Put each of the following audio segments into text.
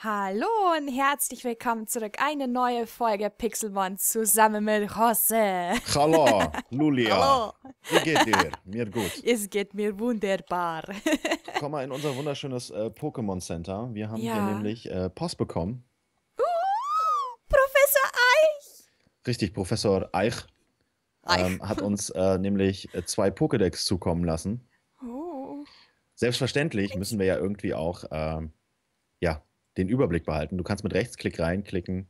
Hallo und herzlich willkommen zurück. Eine neue Folge Pixelmon zusammen mit Jose. Hallo, Lulia. Hallo. Wie geht dir? Mir gut. Es geht mir wunderbar. Komm mal in unser wunderschönes äh, Pokémon Center. Wir haben ja. hier nämlich äh, Post bekommen. Uh, Professor Eich. Richtig, Professor Eich, ähm, Eich. Ähm, hat uns äh, nämlich äh, zwei Pokédex zukommen lassen. Oh. Selbstverständlich müssen wir ja irgendwie auch ähm, ja, den Überblick behalten. Du kannst mit Rechtsklick reinklicken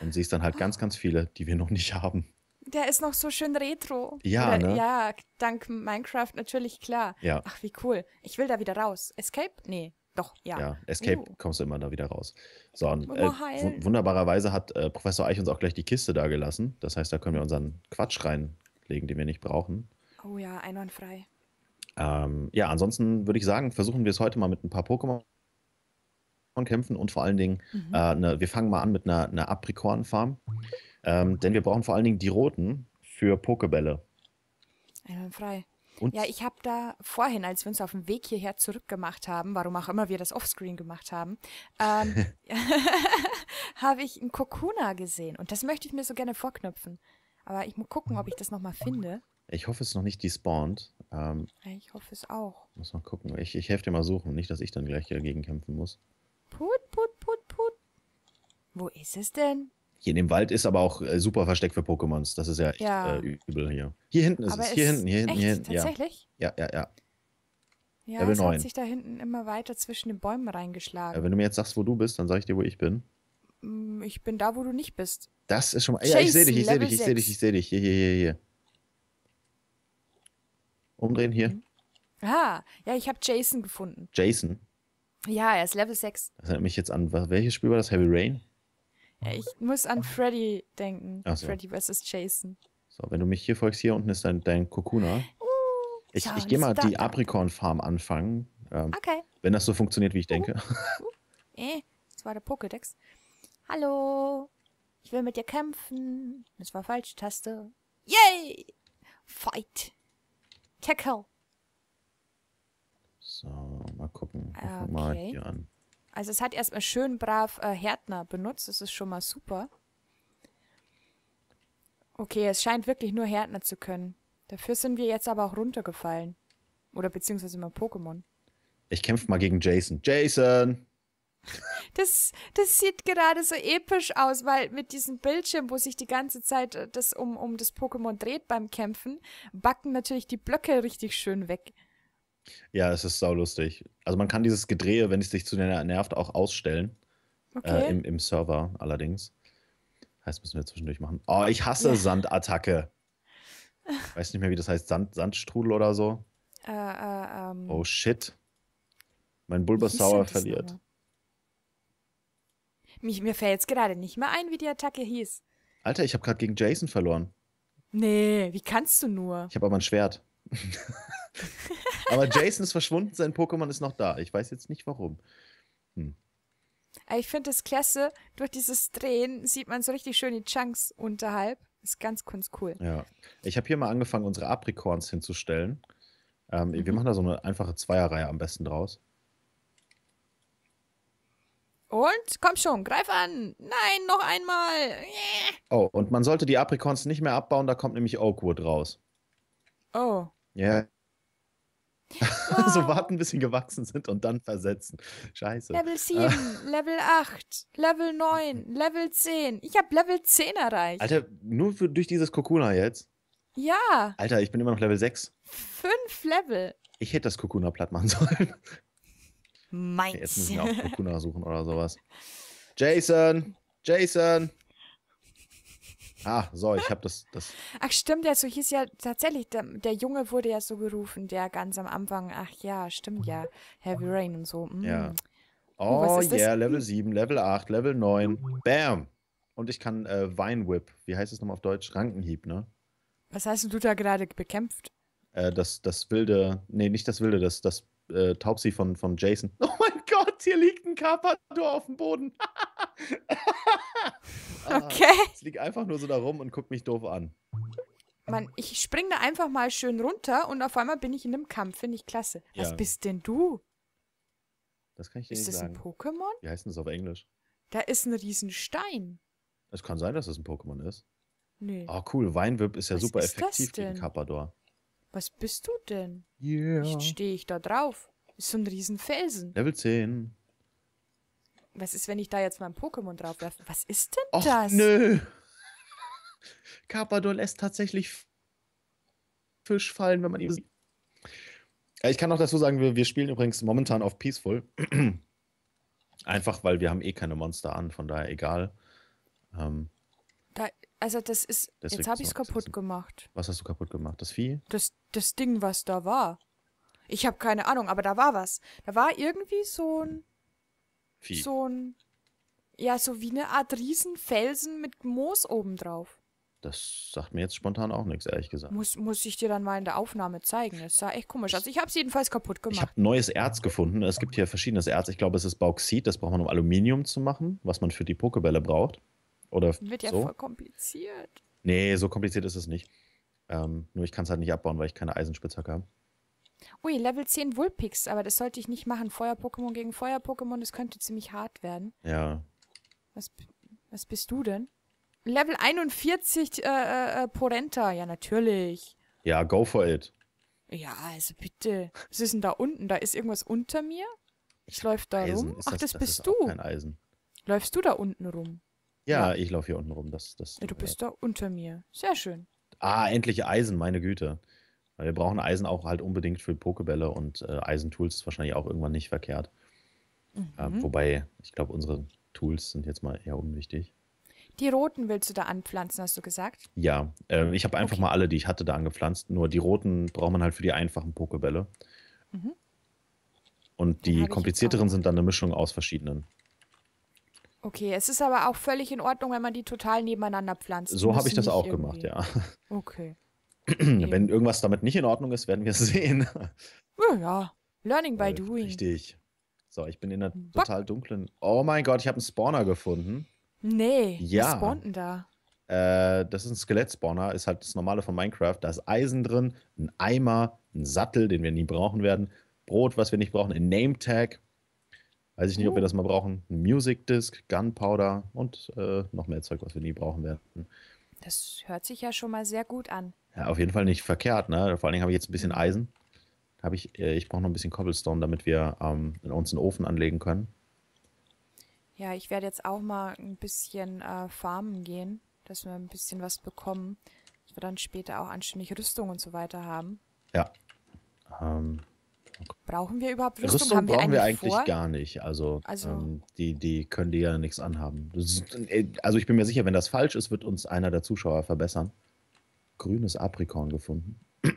und siehst dann halt ganz, ganz viele, die wir noch nicht haben. Der ist noch so schön retro. Ja, Oder, ne? Ja, dank Minecraft natürlich, klar. Ja. Ach, wie cool. Ich will da wieder raus. Escape? Nee, doch, ja. Ja, Escape uh. kommst du immer da wieder raus. So, und, äh, wunderbarerweise hat äh, Professor Eich uns auch gleich die Kiste da gelassen. Das heißt, da können wir unseren Quatsch reinlegen, den wir nicht brauchen. Oh ja, einwandfrei. Ähm, ja, ansonsten würde ich sagen, versuchen wir es heute mal mit ein paar Pokémon kämpfen und vor allen Dingen, mhm. äh, ne, wir fangen mal an mit einer, einer Aprikornfarm, ähm, denn wir brauchen vor allen Dingen die roten für Pokebälle. Einwandfrei. Und? Ja, ich habe da vorhin, als wir uns auf dem Weg hierher zurückgemacht haben, warum auch immer wir das offscreen gemacht haben, ähm, habe ich ein Kokuna gesehen. Und das möchte ich mir so gerne vorknüpfen. Aber ich muss gucken, ob ich das nochmal finde. Ich hoffe, es ist noch nicht despawned. Ähm, ich hoffe es auch. Muss mal gucken. Ich, ich helfe dir mal suchen, nicht, dass ich dann gleich dagegen äh, kämpfen muss. Put, put, put, put. Wo ist es denn? Hier in dem Wald ist aber auch äh, super versteckt für Pokémons. Das ist ja echt ja. Äh, übel hier. Hier hinten ist aber es. Hier ist hinten, hier hinten, hier hinten. Tatsächlich? Ja, ja, ja. Ja, ja es 9. hat sich da hinten immer weiter zwischen den Bäumen reingeschlagen. Ja, wenn du mir jetzt sagst, wo du bist, dann sag ich dir, wo ich bin. Mm, ich bin da, wo du nicht bist. Das ist schon mal. Jason, ja, ich sehe dich, ich sehe dich, ich sehe dich, ich sehe dich. Hier, hier, hier, hier. Umdrehen hier. Mhm. Ah, ja, ich habe Jason gefunden. Jason? Ja, er ist Level 6. Das erinnert mich jetzt an, welches Spiel war das? Heavy Rain? Ja, ich muss an Freddy denken. So. Freddy vs. Jason. So, wenn du mich hier folgst, hier unten ist dein, dein Kokuna. Uh, ich ich gehe mal die Apricorn-Farm anfangen. Ähm, okay. Wenn das so funktioniert, wie ich denke. Uh, uh, uh. das war der Pokédex. Hallo, ich will mit dir kämpfen. Das war falsche Taste. Yay! Fight! Tackle! So. Mal gucken. okay. mal hier an. Also es hat erstmal schön brav äh, Härtner benutzt. Das ist schon mal super. Okay, es scheint wirklich nur Härtner zu können. Dafür sind wir jetzt aber auch runtergefallen. Oder beziehungsweise immer Pokémon. Ich kämpfe mal gegen Jason. Jason! Das, das sieht gerade so episch aus, weil mit diesem Bildschirm, wo sich die ganze Zeit äh, das um, um das Pokémon dreht beim Kämpfen, backen natürlich die Blöcke richtig schön weg. Ja, es ist saulustig. Also man kann dieses Gedrehe, wenn es sich zu nervt, auch ausstellen. Äh, okay. Äh, im, Im Server allerdings. Heißt, müssen wir zwischendurch machen. Oh, ich hasse ja. Sandattacke. Weiß nicht mehr, wie das heißt. Sand, Sandstrudel oder so. Uh, äh, uh, äh, um. Ähm. Oh shit. Mein Bulbasaur verliert. Mich, mir fällt jetzt gerade nicht mehr ein, wie die Attacke hieß. Alter, ich habe gerade gegen Jason verloren. Nee, wie kannst du nur? Ich habe aber ein Schwert. Aber Jason ist verschwunden, sein Pokémon ist noch da. Ich weiß jetzt nicht warum. Hm. Ich finde es klasse, durch dieses Drehen sieht man so richtig schön die Chunks unterhalb. Ist ganz cool. Ja. Ich habe hier mal angefangen, unsere Apricorns hinzustellen. Ähm, mhm. Wir machen da so eine einfache Zweierreihe am besten draus. Und komm schon, greif an. Nein, noch einmal. Yeah. Oh, und man sollte die Apricorns nicht mehr abbauen, da kommt nämlich Oakwood raus. Oh. Ja, Wow. also ah. warten, bis sie gewachsen sind und dann versetzen. Scheiße. Level 7, ah. Level 8, Level 9, Level 10. Ich habe Level 10 erreicht. Alter, nur für, durch dieses Kokuna jetzt? Ja. Alter, ich bin immer noch Level 6. Fünf Level. Ich hätte das Kokuna platt machen sollen. Meins. Okay, jetzt müssen wir auch Kokuna suchen oder sowas. Jason, Jason. Ah, so, ich habe das, das. Ach, stimmt, ja, so hieß ja tatsächlich, der, der, Junge wurde ja so gerufen, der ganz am Anfang, ach ja, stimmt ja, Heavy Rain und so. Mm. Ja. Oh, oh yeah, Level 7, hm. Level 8, Level 9, bam. Und ich kann äh, Vine Whip, wie heißt es nochmal auf Deutsch? Rankenhieb, ne? Was hast du da gerade bekämpft? Äh, das, das wilde, nee, nicht das wilde, das, das äh, Taubsi von, von Jason. Oh mein Gott, hier liegt ein Carpador auf dem Boden. Ah, okay. Ich liege einfach nur so da rum und guck mich doof an. Mann, ich springe da einfach mal schön runter und auf einmal bin ich in einem Kampf. Finde ich klasse. Ja. Was bist denn du? Das kann ich dir ist nicht sagen. Ist das ein Pokémon? Wie heißt denn das auf Englisch? Da ist ein Riesenstein. Es kann sein, dass das ein Pokémon ist. Nee. Oh, ah, cool. Weinwip ist ja Was super ist effektiv gegen Carpador. Was bist du denn? Yeah. Jetzt stehe ich da drauf. Ist so ein Riesenfelsen. Level 10 was ist, wenn ich da jetzt mal ein Pokémon drauf werfe? Was ist denn Och, das? Nö. Carpador lässt tatsächlich Fisch fallen, wenn man ihn sieht. Äh, ich kann auch dazu sagen, wir, wir spielen übrigens momentan auf Peaceful. Einfach, weil wir haben eh keine Monster an, von daher egal. Ähm, da, also das ist, jetzt habe ich es kaputt sitzen. gemacht. Was hast du kaputt gemacht? Das Vieh? Das, das Ding, was da war. Ich habe keine Ahnung, aber da war was. Da war irgendwie so ein Vieh. So ein. Ja, so wie eine Art Riesenfelsen mit Moos obendrauf. Das sagt mir jetzt spontan auch nichts, ehrlich gesagt. Muss, muss ich dir dann mal in der Aufnahme zeigen. Das sah echt komisch aus. Also ich habe es jedenfalls kaputt gemacht. Ich habe neues Erz gefunden. Es gibt hier verschiedenes Erz. Ich glaube, es ist Bauxit. Das braucht man, um Aluminium zu machen, was man für die Pokebälle braucht. Oder Wird ja so. voll kompliziert. Nee, so kompliziert ist es nicht. Ähm, nur ich kann es halt nicht abbauen, weil ich keine Eisenspitzhacke habe. Ui, Level 10 Vulpix, aber das sollte ich nicht machen. Feuer-Pokémon gegen Feuer-Pokémon, das könnte ziemlich hart werden. Ja. Was, was bist du denn? Level 41 äh, äh, äh Porenta, ja natürlich. Ja, go for it. Ja, also bitte. Was ist denn da unten? Da ist irgendwas unter mir? Ich läuft da Eisen, rum. Ach, das, das, das bist du. Kein Eisen. Läufst du da unten rum? Ja, ja. ich laufe hier unten rum. Das, das, ja, du bist da unter mir. Sehr schön. Ah, endlich Eisen, meine Güte. Weil wir brauchen Eisen auch halt unbedingt für Pokebälle und äh, Eisentools ist wahrscheinlich auch irgendwann nicht verkehrt. Äh, mhm. Äh, wobei, ich glaube, unsere Tools sind jetzt mal eher unwichtig. Die roten willst du da anpflanzen, hast du gesagt? Ja, äh, ich habe einfach okay. mal alle, die ich hatte, da angepflanzt. Nur die roten braucht man halt für die einfachen Pokebälle. Mhm. Und die komplizierteren sind dann eine Mischung aus verschiedenen. Okay, es ist aber auch völlig in Ordnung, wenn man die total nebeneinander pflanzt. So habe ich das auch irgendwie. gemacht, ja. Okay. Wenn irgendwas damit nicht in Ordnung ist, werden wir es sehen. Ja, ja. Learning by äh, doing. Richtig. So, ich bin in einer Bock. total dunklen. Oh mein Gott, ich habe einen Spawner gefunden. Nee, ja. was spawnt denn da? Äh, das ist ein Skelett-Spawner, ist halt das normale von Minecraft. Da ist Eisen drin, ein Eimer, ein Sattel, den wir nie brauchen werden, Brot, was wir nicht brauchen, ein Name-Tag. Weiß ich nicht, uh. ob wir oh. das mal brauchen. Ein Music-Disc, Gunpowder und äh, noch mehr Zeug, was wir nie brauchen werden. Das hört sich ja schon mal sehr gut an. Ja, auf jeden Fall nicht verkehrt, ne? Vor allen Dingen habe ich jetzt ein bisschen Eisen. Hab ich äh, ich brauche noch ein bisschen Cobblestone, damit wir ähm, in uns einen Ofen anlegen können. Ja, ich werde jetzt auch mal ein bisschen äh, farmen gehen, dass wir ein bisschen was bekommen. Dass wir dann später auch anständig Rüstung und so weiter haben. Ja. Ähm, Brauchen wir überhaupt Rüstung? Rüstung brauchen wir eigentlich, wir eigentlich gar nicht. Also, also ähm, die, die können die ja nichts anhaben. Ist, äh, also ich bin mir sicher, wenn das falsch ist, wird uns einer der Zuschauer verbessern. Grünes Aprikorn gefunden.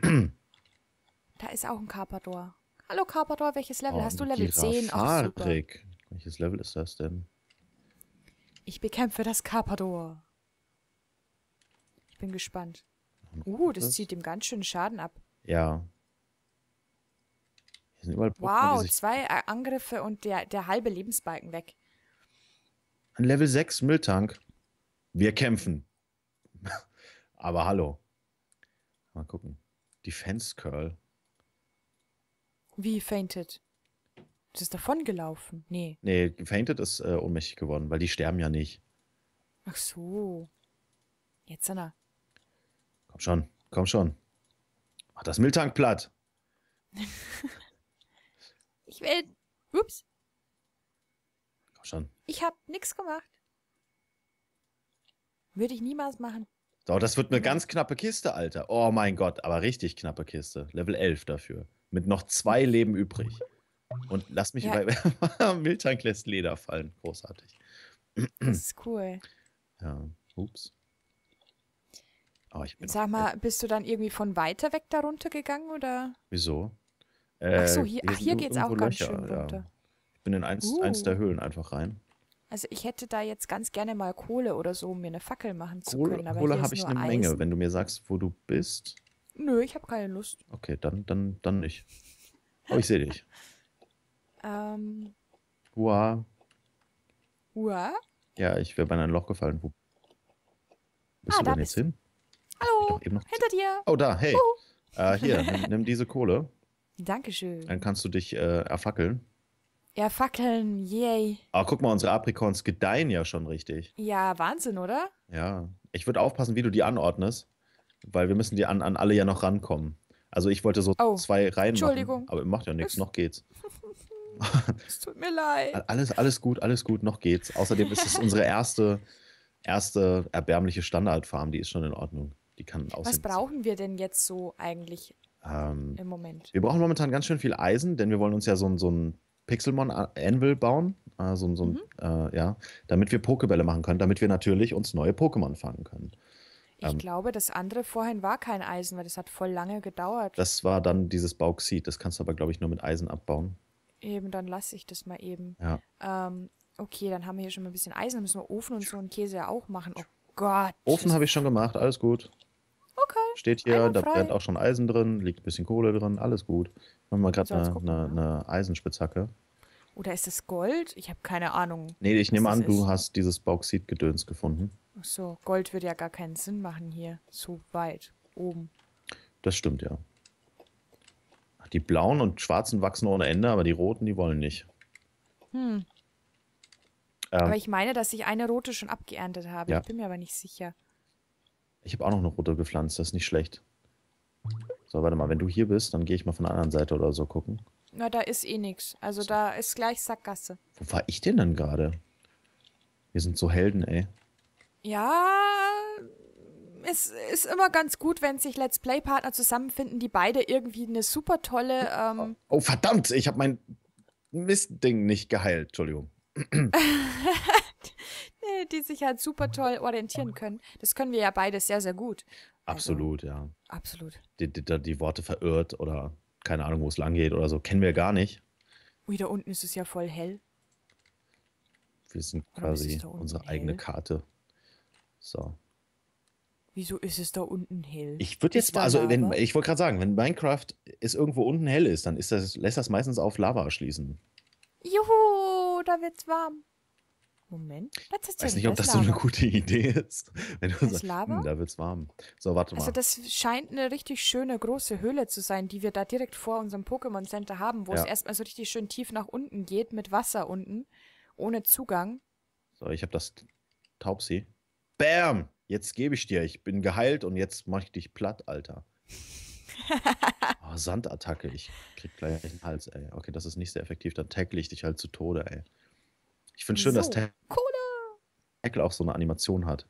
Da ist auch ein Carpador. Hallo Carpador, welches Level? Oh, Hast du Level Girafarik. 10? Oh, welches Level ist das denn? Ich bekämpfe das Carpador. Ich bin gespannt. Uh, das zieht ihm ganz schön Schaden ab. Ja, wow, Brocken, zwei Angriffe und der, der halbe Lebensbalken weg. Ein Level 6 Mülltank. Wir kämpfen. Aber hallo. Mal gucken. Defense Curl. Wie fainted? Das ist davon gelaufen. Nee. Nee, fainted ist äh, ohnmächtig geworden, weil die sterben ja nicht. Ach so. Jetzt Anna. Komm schon, komm schon. Mach das Mülltank platt. Ich will. Ups. Komm schon. Ich hab nix gemacht. Würde ich niemals machen. So, das wird eine ganz knappe Kiste, Alter. Oh mein Gott, aber richtig knappe Kiste. Level 11 dafür. Mit noch zwei Leben übrig. Und lass mich ja. über Miltank lässt Leder fallen. Großartig. Das ist cool. Ja, ups. Oh, Sag mal, bist du dann irgendwie von weiter weg darunter gegangen oder? Wieso? ach so, äh, hier, ach, hier geht's auch ganz schön runter. Ja. Ich bin in eins, uh. eins der uh. Höhlen einfach rein. Also ich hätte da jetzt ganz gerne mal Kohle oder so, um mir eine Fackel machen zu Kohle, können. Aber Kohle habe ich eine Eisen. Menge, wenn du mir sagst, wo du bist. Nö, ich habe keine Lust. Okay, dann, dann, dann nicht. Aber ich sehe dich. ähm. Hua. Hua? Ja, ich wäre bei einem Loch gefallen. Wo bist ah, du denn jetzt hin? Hallo, hinter dir. Oh, da, hey. Uh. Äh, hier, nimm, nimm diese Kohle. Dankeschön. Dann kannst du dich äh, erfackeln. Erfackeln, yay. Aber ah, guck mal, unsere Aprikons gedeihen ja schon richtig. Ja, Wahnsinn, oder? Ja. Ich würde aufpassen, wie du die anordnest, weil wir müssen die an, an alle ja noch rankommen. Also ich wollte so oh, zwei Reihen Entschuldigung. aber macht ja nichts, noch geht's. es tut mir leid. Alles, alles gut, alles gut, noch geht's. Außerdem ist es unsere erste, erste erbärmliche Standardfarm, die ist schon in Ordnung. Die kann aussehen. Was brauchen wir denn jetzt so eigentlich ähm, Im Moment. Wir brauchen momentan ganz schön viel Eisen, denn wir wollen uns ja so, so ein Pixelmon-Anvil äh, bauen, äh, so, so mhm. äh, ja, damit wir Pokebälle machen können, damit wir natürlich uns neue Pokémon fangen können. Ich ähm, glaube, das andere vorhin war kein Eisen, weil das hat voll lange gedauert. Das war dann dieses Bauxit, das kannst du aber, glaube ich, nur mit Eisen abbauen. Eben, dann lasse ich das mal eben. Ja. Ähm, okay, dann haben wir hier schon mal ein bisschen Eisen, dann müssen wir Ofen und so einen Käse ja auch machen. Oh Gott. Ofen habe ich schon gemacht, alles gut. Steht hier, da brennt auch schon Eisen drin, liegt ein bisschen Kohle drin, alles gut. Machen wir gerade eine, eine, eine Eisenspitzhacke. Oder ist das Gold? Ich habe keine Ahnung. Nee, ich nehme an, du ist. hast dieses Bauxit-Gedöns gefunden. Ach so, Gold würde ja gar keinen Sinn machen hier. So weit oben. Das stimmt, ja. die blauen und schwarzen wachsen ohne Ende, aber die roten, die wollen nicht. Hm. Ähm, aber ich meine, dass ich eine rote schon abgeerntet habe. Ja. Ich bin mir aber nicht sicher. Ich habe auch noch eine Route gepflanzt, das ist nicht schlecht. So, warte mal, wenn du hier bist, dann gehe ich mal von der anderen Seite oder so gucken. Na, da ist eh nichts. Also da ist gleich Sackgasse. Wo war ich denn dann gerade? Wir sind so Helden, ey. Ja, es ist immer ganz gut, wenn sich Let's Play-Partner zusammenfinden, die beide irgendwie eine super tolle. Ähm oh, oh, verdammt, ich habe mein Mistding nicht geheilt. Entschuldigung. die sich halt super toll orientieren können. Das können wir ja beide sehr, sehr gut. Also Absolut, also, ja. Absolut. Die, die, die, Worte verirrt oder keine Ahnung, wo es lang geht oder so, kennen wir gar nicht. Ui, da unten ist es ja voll hell. Wir sind quasi unsere hell? eigene Karte. So. Wieso ist es da unten hell? Ich würde jetzt mal, also wenn, ich wollte gerade sagen, wenn Minecraft es irgendwo unten hell ist, dann ist das, lässt das meistens auf Lava schließen. Juhu, da wird's warm. Moment. Das ist Weiß nicht, ob das, das so eine gute Idee ist. Wenn du das sagst, hm, da wird's warm. So, warte also mal. Also das scheint eine richtig schöne große Höhle zu sein, die wir da direkt vor unserem Pokémon Center haben, wo ja. es erstmal so richtig schön tief nach unten geht mit Wasser unten, ohne Zugang. So, ich habe das Taubsi. Bam! Jetzt gebe ich dir. Ich bin geheilt und jetzt mache ich dich platt, Alter. oh, Sandattacke. Ich krieg gleich einen Hals, ey. Okay, das ist nicht sehr effektiv. Dann tackle ich dich halt zu Tode, ey. Ich finde schön, so, dass Tackle auch so eine Animation hat.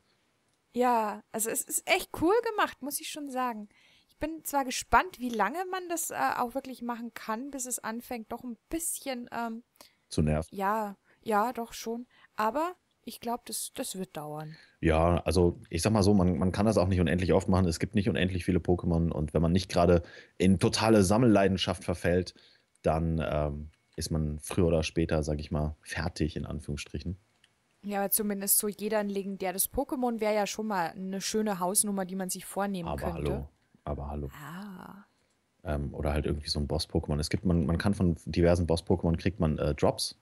Ja, also es ist echt cool gemacht, muss ich schon sagen. Ich bin zwar gespannt, wie lange man das äh, auch wirklich machen kann, bis es anfängt, doch ein bisschen ähm, zu nerven. Ja, ja, doch schon. Aber ich glaube, das, das wird dauern. Ja, also ich sag mal so, man, man kann das auch nicht unendlich oft machen. Es gibt nicht unendlich viele Pokémon und wenn man nicht gerade in totale Sammelleidenschaft verfällt, dann ähm, ist man früher oder später, sag ich mal, fertig in Anführungsstrichen. Ja, aber zumindest so jeder ein legendäres Pokémon wäre ja schon mal eine schöne Hausnummer, die man sich vornehmen aber könnte. Hallo. Aber hallo. Ah. Ähm, oder halt irgendwie so ein Boss-Pokémon. Es gibt, man, man kann von diversen Boss-Pokémon kriegt man äh, Drops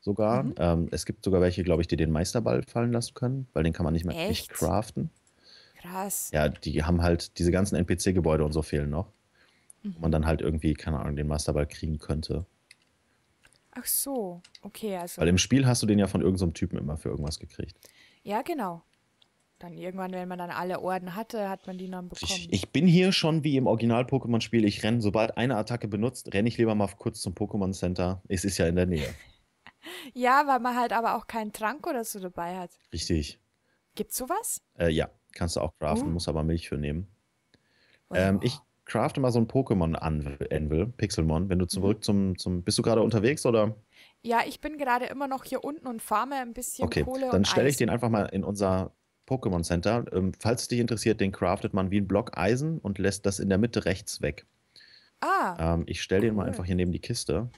sogar. Mhm. Ähm, es gibt sogar welche, glaube ich, die den Meisterball fallen lassen können, weil den kann man nicht mehr Echt? nicht craften. Krass. Ja, die haben halt diese ganzen NPC-Gebäude und so fehlen noch. Mhm. Wo man dann halt irgendwie, keine Ahnung, den Meisterball kriegen könnte. Ach so, okay, also. Weil im Spiel hast du den ja von irgendeinem so Typen immer für irgendwas gekriegt. Ja, genau. Dann irgendwann, wenn man dann alle Orden hatte, hat man die dann bekommen. Ich, ich bin hier schon wie im Original-Pokémon-Spiel. Ich renne, sobald eine Attacke benutzt, renne ich lieber mal kurz zum Pokémon Center. Es ist ja in der Nähe. ja, weil man halt aber auch keinen Trank oder so dabei hat. Richtig. Gibt's sowas? Äh, ja, kannst du auch craften, uh. Oh. muss aber Milch für nehmen. Oh ähm, ich crafte mal so ein Pokémon an, Anvil, äh, Pixelmon, wenn du mhm. zurück zum, zum. Bist du gerade unterwegs oder? Ja, ich bin gerade immer noch hier unten und farme ein bisschen okay, Kohle. Dann stelle ich den einfach mal in unser Pokémon Center. Ähm, falls es dich interessiert, den craftet man wie ein Block Eisen und lässt das in der Mitte rechts weg. Ah. Ähm, ich stelle cool. den mal einfach hier neben die Kiste.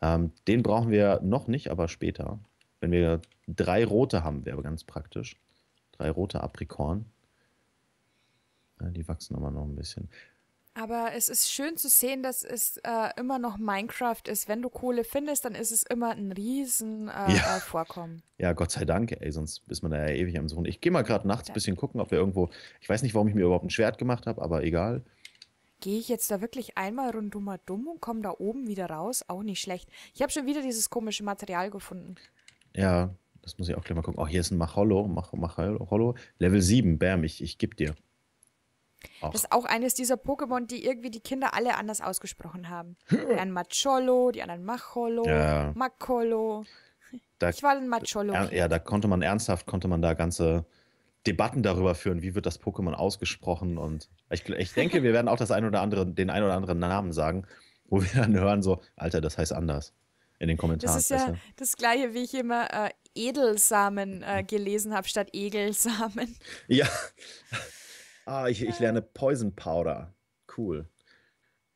Ähm, den brauchen wir noch nicht, aber später. Wenn wir drei rote haben, wäre ganz praktisch. Drei rote Aprikorn. Ja, äh, die wachsen aber noch ein bisschen. Aber es ist schön zu sehen, dass es äh, immer noch Minecraft ist. Wenn du Kohle findest, dann ist es immer ein riesen äh, ja. Äh, Vorkommen. Ja, Gott sei Dank, ey, sonst ist man da ja ewig am Suchen. Ich gehe mal gerade nachts ein bisschen gucken, ob wir irgendwo. Ich weiß nicht, warum ich mir überhaupt ein Schwert gemacht habe, aber egal. Gehe ich jetzt da wirklich einmal rundum dumm und komme da oben wieder raus? Auch nicht schlecht. Ich habe schon wieder dieses komische Material gefunden. Ja, das muss ich auch gleich mal gucken. Oh, hier ist ein Macholo, Mach, Macholo, Level 7, bam, ich, ich gebe dir. Auch. Das ist auch eines dieser Pokémon, die irgendwie die Kinder alle anders ausgesprochen haben. Die einen Macholo, die anderen Macholo, ja. Makolo. Da, ich war ein Macholo. Ja, ja, da konnte man ernsthaft, konnte man da ganze Debatten darüber führen, wie wird das Pokémon ausgesprochen und ich, ich denke, wir werden auch das ein oder andere, den ein oder anderen Namen sagen, wo wir dann hören so, Alter, das heißt anders in den Kommentaren. Das ist ja das Gleiche, wie ich immer äh, Edelsamen äh, gelesen habe statt Egelsamen. Ja, Ah, ich, ich lerne Poison Powder. Cool.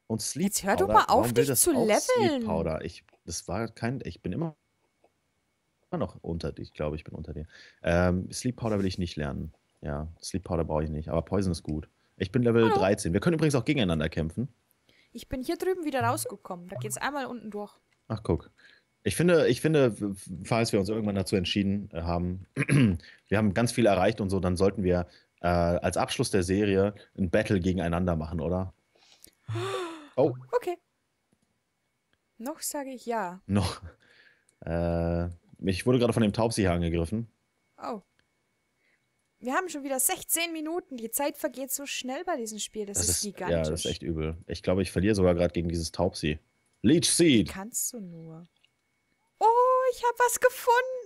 Und Sleep Jetzt hör doch mal auf, Warum dich zu leveln. Sleep Powder. Ich, das war kein. Ich bin immer noch unter dir. Ich glaube, ich bin unter dir. Ähm, Sleep Powder will ich nicht lernen. Ja, Sleep Powder brauche ich nicht. Aber Poison ist gut. Ich bin Level Hallo. 13. Wir können übrigens auch gegeneinander kämpfen. Ich bin hier drüben wieder rausgekommen. Da geht es einmal unten durch. Ach, guck. Ich finde, ich finde, falls wir uns irgendwann dazu entschieden haben, wir haben ganz viel erreicht und so, dann sollten wir äh, als Abschluss der Serie ein Battle gegeneinander machen, oder? Oh. Okay. Noch sage ich ja. Noch. Äh, ich wurde gerade von dem Taubsi angegriffen. Oh. Wir haben schon wieder 16 Minuten. Die Zeit vergeht so schnell bei diesem Spiel. Das, das ist, ist gigantisch. Ja, das ist echt übel. Ich glaube, ich verliere sogar gerade gegen dieses Taubsi. Leech Seed. Kannst du nur. Oh, ich habe was gefunden.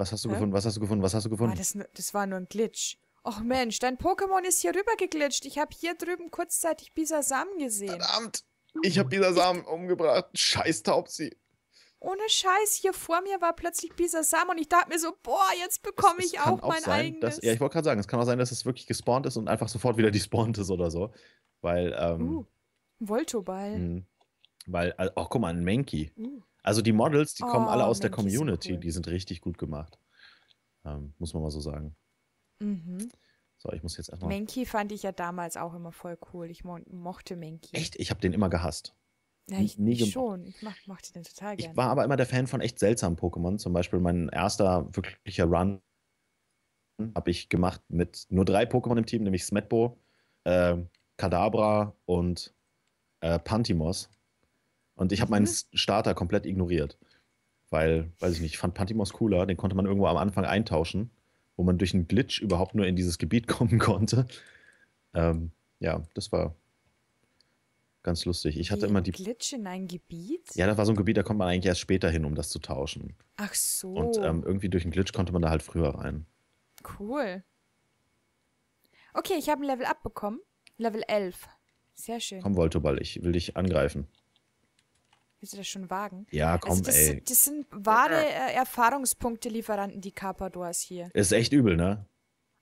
Was hast du Hä? gefunden? Was hast du gefunden? Was hast du ah, gefunden? Ah, das, das war nur ein Glitch. Och Mensch, dein Pokémon ist hier rüber geglitscht. Ich habe hier drüben kurzzeitig Bisasam gesehen. Verdammt! Ich habe Bisasam umgebracht. Scheiß Taubsi. Ohne Scheiß, hier vor mir war plötzlich Bisasam und ich dachte mir so, boah, jetzt bekomme ich auch, auch mein sein, eigenes. Dass, ja, ich wollte gerade sagen, es kann auch sein, dass es wirklich gespawnt ist und einfach sofort wieder despawnt ist oder so. Weil, ähm. Uh, Voltoball. Mh, hm, weil, auch also, oh, guck mal, ein Menki. Uh. Also die Models, die oh, kommen alle aus Mensch, der Community, cool. die sind richtig gut gemacht. Ähm, muss man mal so sagen. Mhm. So, ich muss jetzt erstmal. Menki fand ich ja damals auch immer voll cool. Ich mo mochte Menki. Echt? Ich habe den immer gehasst. Ja, ich, nie ich schon. Ich mach, mochte den total gerne. Ich war aber immer der Fan von echt seltsamen Pokémon. Zum Beispiel mein erster wirklicher Run habe ich gemacht mit nur drei Pokémon im Team, nämlich Smetbo, äh, Kadabra und äh, Pantimos. Und ich habe meinen mhm. Starter komplett ignoriert. Weil, weiß ich nicht, ich fand Pantimos cooler, den konnte man irgendwo am Anfang eintauschen, wo man durch einen Glitch überhaupt nur in dieses Gebiet kommen konnte. Ähm, ja, das war ganz lustig. Ich hatte Wie immer die. Glitch in ein Gebiet? Ja, das war so ein Gebiet, da kommt man eigentlich erst später hin, um das zu tauschen. Ach so. Und ähm, irgendwie durch einen Glitch konnte man da halt früher rein. Cool. Okay, ich habe ein Level abbekommen. Level 11. Sehr schön. Komm, Voltoball, ich will dich angreifen. Willst du das schon wagen? Ja, also komm, also das, ey. Das sind wahre äh, Erfahrungspunkte Lieferanten, die Carpadors hier. Ist echt übel, ne?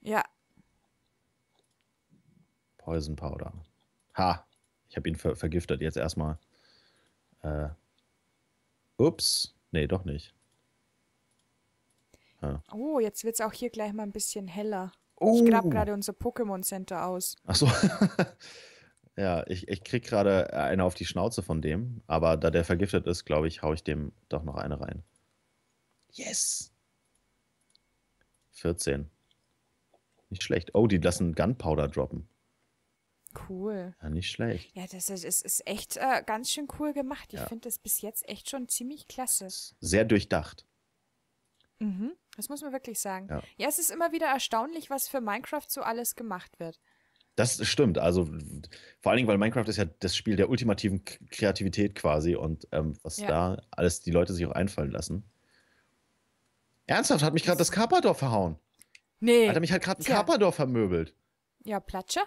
Ja. Poison Powder. Ha, ich habe ihn ver vergiftet. Jetzt erstmal. Äh. Ups. Nee, doch nicht. Ja. Oh, jetzt wird es auch hier gleich mal ein bisschen heller. Oh. Ich grab gerade unser Pokémon Center aus. Ach so. Ja, ich, ich krieg gerade eine auf die Schnauze von dem, aber da der vergiftet ist, glaube ich, hau ich dem doch noch eine rein. Yes! 14. Nicht schlecht. Oh, die lassen Gunpowder droppen. Cool. Ja, nicht schlecht. Ja, das ist, ist, ist echt äh, ganz schön cool gemacht. Ich ja. finde das bis jetzt echt schon ziemlich klasse. Sehr durchdacht. Mhm, das muss man wirklich sagen. Ja. ja, es ist immer wieder erstaunlich, was für Minecraft so alles gemacht wird. Das stimmt. Also vor allen Dingen, weil Minecraft ist ja das Spiel der ultimativen Kreativität quasi und ähm, was ja. da alles die Leute sich auch einfallen lassen. Ernsthaft, hat mich gerade das Karpador verhauen. Nee. Hat er mich halt gerade ein Karpador vermöbelt. Ja, Platsche?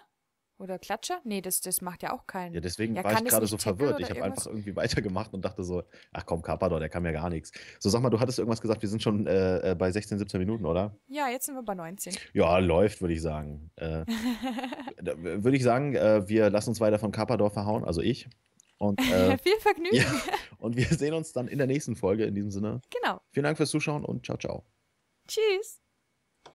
Oder Klatscher? Nee, das, das macht ja auch keinen. Ja, deswegen ja, war ich gerade so verwirrt. Ich habe einfach irgendwie weitergemacht und dachte so, ach komm, Carpador, der kann ja gar nichts. So, sag mal, du hattest irgendwas gesagt, wir sind schon äh, äh bei 16, 17 Minuten, oder? Ja, jetzt sind wir bei 19. Ja, läuft, würde ich sagen. Äh, würde ich sagen, äh, wir lassen uns weiter von Carpador verhauen, also ich. Und, äh, Viel Vergnügen. Ja, und wir sehen uns dann in der nächsten Folge in diesem Sinne. Genau. Vielen Dank fürs Zuschauen und ciao, ciao. Tschüss.